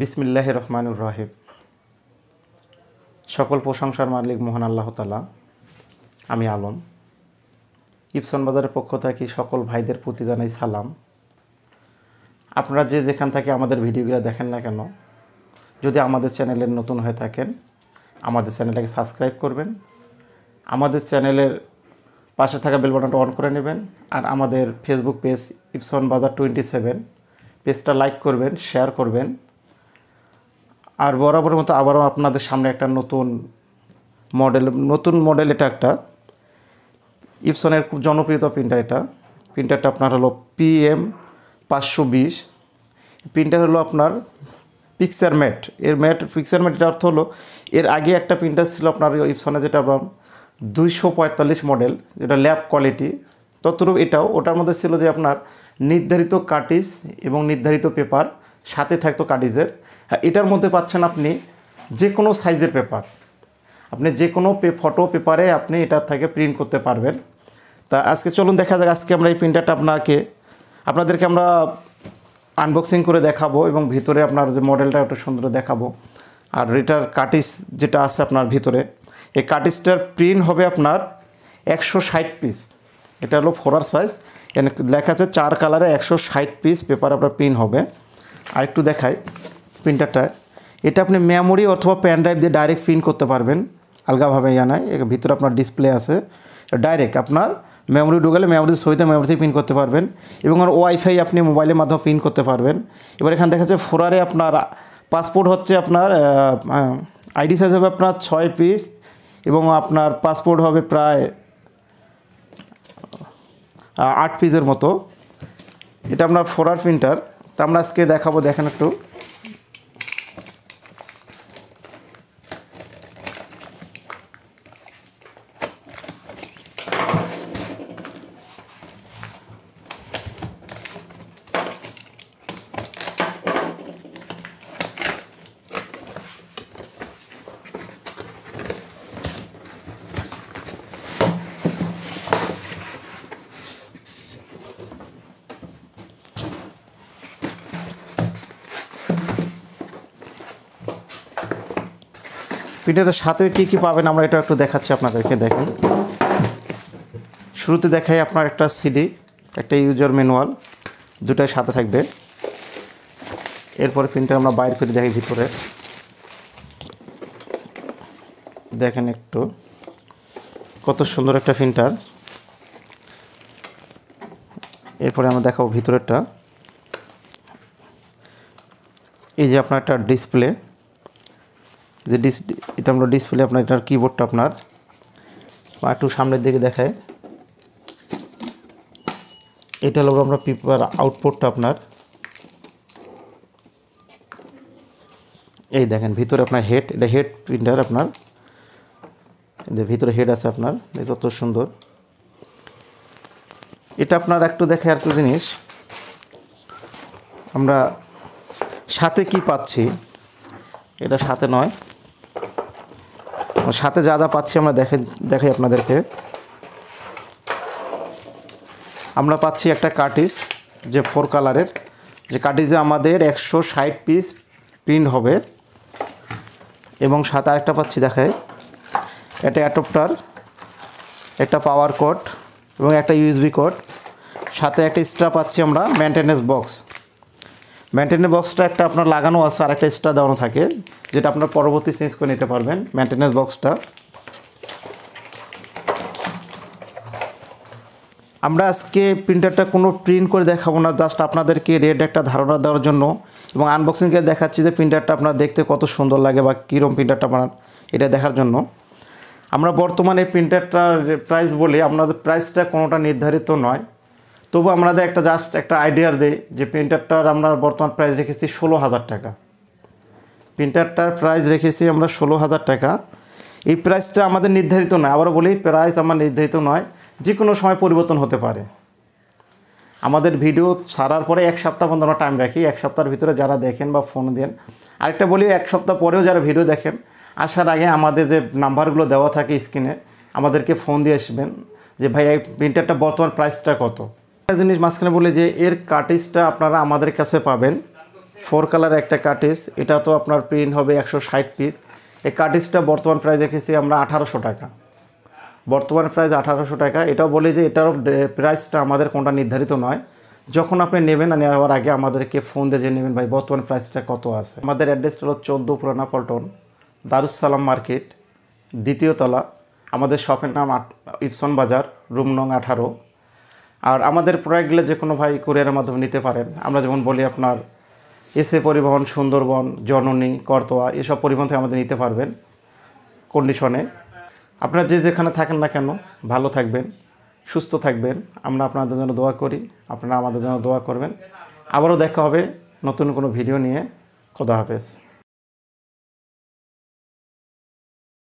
বিসমিল্লাহ রহমানুর রাহিম সকল প্রশংসার মালিক মোহন আল্লাহ তালা আমি আলম ইপসন বাজারের পক্ষ থেকে সকল ভাইদের প্রতি জানাই সালাম আপনারা যে যেখান থেকে আমাদের ভিডিওগুলো দেখেন না কেন যদি আমাদের চ্যানেলের নতুন হয়ে থাকেন আমাদের চ্যানেলটাকে সাবস্ক্রাইব করবেন আমাদের চ্যানেলের পাশে থাকা বেল অন করে নেবেন আর আমাদের Facebook page Epson Bazar twenty seven পেজটা লাইক করবেন শেয়ার করবেন আর বরাবর মতো আবারও আপনাদের সামনে একটা নতুন মডেল নতুন মডেল এটা একটা ইপসনের খুব জনপ্রিয়তা প্রিন্টার এটা প্রিন্টারটা আপনার হলো পিএম পাঁচশো বিশ প্রিন্টার হলো আপনার পিকচার ম্যাট এর ম্যাট পিকচার ম্যাট অর্থ হলো এর আগে একটা প্রিন্টার ছিল আপনার ইপসনের যেটা দুইশো পঁয়তাল্লিশ মডেল যেটা ল্যাব কোয়ালিটি ততরূপ এটাও ওটার মধ্যে ছিল যে আপনার নির্ধারিত কাটিস এবং নির্ধারিত পেপার সাথে থাকতো কার্টিজের হ্যাঁ, এটার মধ্যে পাচ্ছেন আপনি যে কোনো সাইজের পেপার আপনি যে কোনো পে ফটো পেপারে আপনি এটা থেকে প্রিন্ট করতে পারবেন তা আজকে চলুন দেখা যাক আজকে আমরা এই প্রিন্টারটা আপনাকে আপনাদেরকে আমরা আনবক্সিং করে দেখাবো এবং ভিতরে আপনার যে মডেলটা একটু সুন্দর দেখাবো আর এটার কাটিস যেটা আছে আপনার ভিতরে এই কাটিসটার প্রিন্ট হবে আপনার একশো ষাট পিস এটা হলো ফোরার সাইজ লেখা আছে চার কালারে একশো ষাট পিস পেপার আপনার প্রিন্ট হবে আরেকটু দেখাই প্রিন্টারটায় এটা আপনি মেমোরি অথবা প্যান ড্রাইভ দিয়ে ডাইরেক্ট প্রিন্ট করতে পারবেন আলগাভাবে জানায় এর ভিতরে আপনার ডিসপ্লে আছে ডাইরেক্ট আপনার মেমোরি ঢুকালে মেমোরি সহিতে মেমোরিতে প্রিন্ট করতে পারবেন এবং আর ওয়াইফাই আপনি মোবাইলের মাধ্যমে প্রিন্ট করতে পারবেন এবার এখানে দেখা যাচ্ছে ফোরারে আপনার পাসপোর্ট হচ্ছে আপনার আইডি সাইজ হবে আপনার ছয় পিস এবং আপনার পাসপোর্ট হবে প্রায় আট পিসের মতো এটা আপনার ফোরার প্রিন্টার তো আমরা আজকে দেখাবো দেখেন একটু পিঠাটার সাথে কী কী পাবেন আমরা এটা একটু দেখাচ্ছি আপনাদেরকে দেখেন শুরুতে দেখাই আপনার একটা সিডি একটা ইউজার ম্যানুয়াল দুটাই সাথে থাকবে এরপরে প্রিন্টার আমরা বাইরে ফিরে দেখি ভিতরে দেখেন একটু কত সুন্দর একটা প্রিন্টার এরপরে আমরা দেখাবো ভিতরেরটা এই যে আপনার একটা ডিসপ্লে যে ডিস এটা আমরা ডিসপ্লে আপনার এটার কিবোর্ডটা আপনার একটু সামনের দিকে দেখায় এটা হলো আমরা পিপার আউটপুটটা আপনার এই দেখেন ভিতরে আপনার হেড এটা হেড প্রিন্টার আপনার ভিতরে হেড আছে আপনার কত সুন্দর এটা আপনার একটু দেখে আর জিনিস আমরা সাথে কি পাচ্ছি এটা সাথে নয় সাথে যা যা পাচ্ছি আমরা দেখে দেখাই আপনাদেরকে আমরা পাচ্ছি একটা কার্টিস যে ফোর কালারের যে কার্টিজে আমাদের একশো ষাট পিস প্রিন্ট হবে এবং সাথে আরেকটা পাচ্ছি দেখায় একটা অ্যাটপ্টার একটা পাওয়ার কোড এবং একটা ইউএসবি কোড সাথে একটা স্ট্রা পাচ্ছি আমরা মেনটেন্যান্স বক্স মেনটেনেন্স বক্সটা একটা আপনার লাগানো আছে আর একটা এক্সট্রা দেওয়ানো থাকে যেটা আপনার পরবর্তী চেঞ্জ করে নিতে পারবেন মেনটেনেন্স বক্সটা আমরা আজকে প্রিন্টারটা কোনো প্রিন্ট করে দেখাবো না জাস্ট আপনাদেরকে রেড একটা ধারণা দেওয়ার জন্য এবং আনবক্সিং করে দেখাচ্ছি যে প্রিন্টারটা আপনার দেখতে কত সুন্দর লাগে বা কীরকম প্রিন্টারটা আপনার এটা দেখার জন্য আমরা বর্তমানে প্রিন্টারটার প্রাইস বলি আপনাদের প্রাইসটা কোনোটা নির্ধারিত নয় তবু আমরা একটা জাস্ট একটা আইডিয়ার দেই যে প্রিন্টারটার আমরা বর্তমান প্রাইস রেখেছি ষোলো হাজার টাকা প্রিন্টারটার প্রাইস রেখেছি আমরা ষোলো হাজার টাকা এই প্রাইসটা আমাদের নির্ধারিত নয় আবারও বলি প্রাইস আমার নির্ধারিত নয় যে কোনো সময় পরিবর্তন হতে পারে আমাদের ভিডিও ছাড়ার পরে এক সপ্তাহ পর্যন্ত আমরা টাইম রাখি এক সপ্তাহের ভিতরে যারা দেখেন বা ফোন দেন আরেকটা বলি এক সপ্তাহ পরেও যারা ভিডিও দেখেন আসার আগে আমাদের যে নাম্বারগুলো দেওয়া থাকে স্ক্রিনে আমাদেরকে ফোন দিয়ে আসবেন যে ভাই এই প্রিন্টারটা বর্তমান প্রাইসটা কত একটা জিনিস মাঝখানে বলে যে এর কার্টিজটা আপনারা আমাদের কাছে পাবেন ফোর কালার একটা কার্টিজ এটা তো আপনার প্রিন্ট হবে একশো ষাট পিস এই কার্টিজটা বর্তমান প্রাইস দেখেছি আমরা আঠারোশো টাকা বর্তমান প্রাইস আঠারোশো টাকা এটাও বলি যে এটারও প্রাইসটা আমাদের কোনটা নির্ধারিত নয় যখন আপনি নেবেন না নেওয়ার আগে আমাদেরকে ফোন দিয়ে নেবেন ভাই বর্তমান প্রাইসটা কত আছে আমাদের অ্যাড্রেসটা হলো চোদ্দো পুরানা পল্টন দারুসালাম মার্কেট দ্বিতীয়তলা আমাদের শপের নাম আট ইফসন বাজার রুম নং আঠারো আর আমাদের প্রোডাক্টগুলো যে কোনো ভাই কুরিয়ারের মাধ্যমে নিতে পারেন আমরা যেমন বলি আপনার এসে পরিবহন সুন্দরবন জননী করতোয়া এসব পরিবহন থেকে আমাদের নিতে পারবেন কন্ডিশনে আপনারা যে যেখানে থাকেন না কেন ভালো থাকবেন সুস্থ থাকবেন আমরা আপনাদের জন্য দোয়া করি আপনারা আমাদের জন্য দোয়া করবেন আবারও দেখা হবে নতুন কোনো ভিডিও নিয়ে খোদা হাফেজ